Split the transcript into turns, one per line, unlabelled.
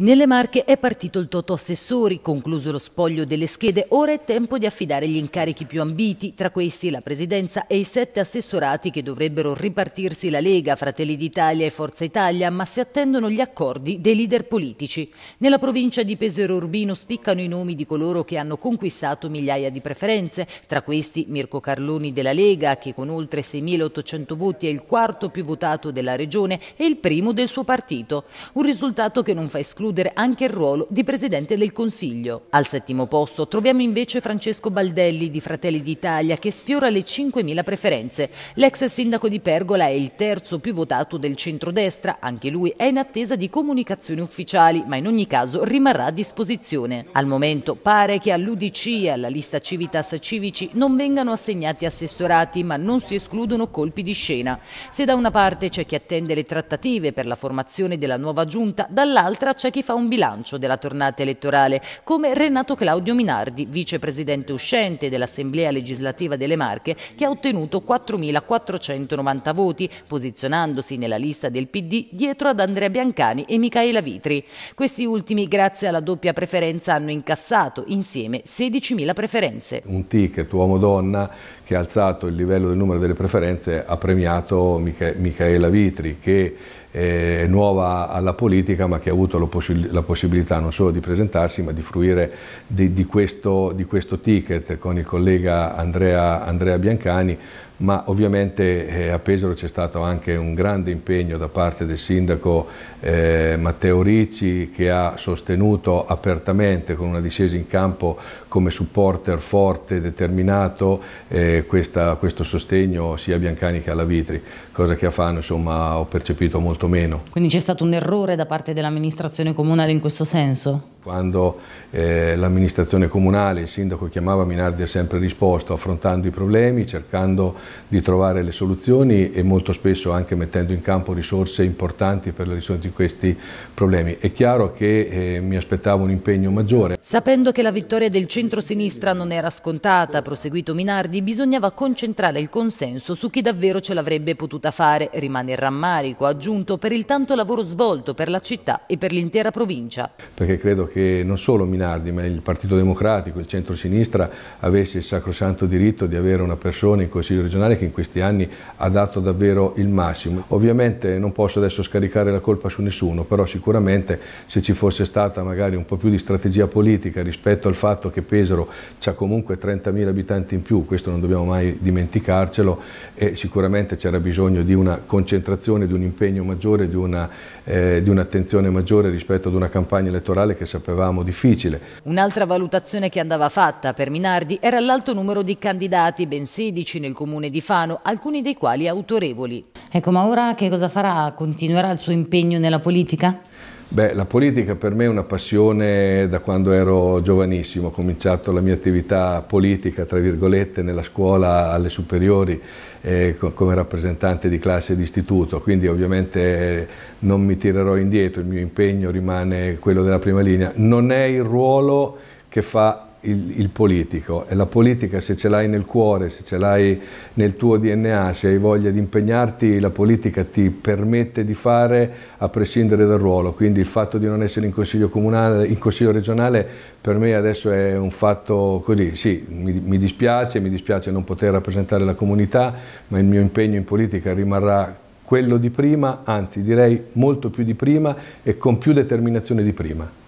Nelle Marche è partito il Toto Assessori, concluso lo spoglio delle schede, ora è tempo di affidare gli incarichi più ambiti, tra questi la Presidenza e i sette assessorati che dovrebbero ripartirsi la Lega, Fratelli d'Italia e Forza Italia, ma si attendono gli accordi dei leader politici. Nella provincia di Pesero Urbino spiccano i nomi di coloro che hanno conquistato migliaia di preferenze, tra questi Mirko Carloni della Lega, che con oltre 6.800 voti è il quarto più votato della regione e il primo del suo partito. Un risultato che non fa escludere escludere anche il ruolo di Presidente del Consiglio. Al settimo posto troviamo invece Francesco Baldelli di Fratelli d'Italia che sfiora le 5.000 preferenze. L'ex sindaco di Pergola è il terzo più votato del centrodestra, anche lui è in attesa di comunicazioni ufficiali, ma in ogni caso rimarrà a disposizione. Al momento pare che all'UDC e alla lista Civitas Civici non vengano assegnati assessorati, ma non si escludono colpi di scena. Se da una parte c'è chi attende le trattative per la formazione della nuova giunta, dall'altra c'è chi fa un bilancio della tornata elettorale, come Renato Claudio Minardi, vicepresidente uscente dell'Assemblea legislativa delle Marche, che ha ottenuto 4.490 voti, posizionandosi nella lista del PD dietro ad Andrea Biancani e Micaela Vitri. Questi ultimi, grazie alla doppia preferenza, hanno incassato insieme 16.000 preferenze.
Un ticket uomo-donna che ha alzato il livello del numero delle preferenze ha premiato Mica Micaela Vitri, che eh, nuova alla politica ma che ha avuto la, possi la, possibilità non solo di presentarsi ma di fruire di, di, questo, di questo, ticket con il collega Andrea, Andrea Biancani ma ovviamente eh, a Pesaro c'è stato anche un grande impegno da parte del sindaco eh, Matteo Ricci che ha sostenuto apertamente con una discesa in campo come supporter forte, e determinato eh, questa, questo sostegno sia a Biancani che alla Vitri, cosa che a Fano insomma, ho percepito molto meno.
Quindi c'è stato un errore da parte dell'amministrazione comunale in questo senso?
Quando eh, l'amministrazione comunale, il sindaco chiamava Minardi ha sempre risposto affrontando i problemi, cercando di trovare le soluzioni e molto spesso anche mettendo in campo risorse importanti per la risoluzione di questi problemi. È chiaro che eh, mi aspettavo un impegno maggiore.
Sapendo che la vittoria del centro-sinistra non era scontata, proseguito Minardi, bisognava concentrare il consenso su chi davvero ce l'avrebbe potuta fare. Rimane il rammarico aggiunto per il tanto lavoro svolto per la città e per l'intera provincia.
Perché credo che non solo Minardi ma il Partito Democratico, il centro-sinistra avesse il sacrosanto diritto di avere una persona in Consiglio regionale che in questi anni ha dato davvero il massimo. Ovviamente non posso adesso scaricare la colpa su nessuno, però sicuramente se ci fosse stata magari un po' più di strategia politica rispetto al fatto che Pesaro ha comunque 30.000 abitanti in più, questo non dobbiamo mai dimenticarcelo, e sicuramente c'era bisogno di una concentrazione, di un impegno maggiore, di eh, un'attenzione eh, un maggiore rispetto ad una campagna elettorale che sapeva sapevamo difficile.
Un'altra valutazione che andava fatta per Minardi era l'alto numero di candidati, ben 16 nel comune di Fano, alcuni dei quali autorevoli. Ecco, ma ora che cosa farà? Continuerà il suo impegno nella politica?
Beh, la politica per me è una passione da quando ero giovanissimo, ho cominciato la mia attività politica, tra virgolette, nella scuola alle superiori eh, come rappresentante di classe e di istituto, quindi ovviamente non mi tirerò indietro, il mio impegno rimane quello della prima linea. Non è il ruolo che fa il, il, politico e la politica se ce l'hai nel cuore, se ce l'hai nel tuo DNA, se hai voglia di impegnarti, la politica ti permette di fare a prescindere dal ruolo, quindi il fatto di non essere in consiglio, comunale, in consiglio regionale per me adesso è un fatto così, sì mi, mi dispiace, mi dispiace non poter rappresentare la comunità, ma il mio impegno in politica rimarrà quello di prima, anzi direi molto più di prima e con più determinazione di prima.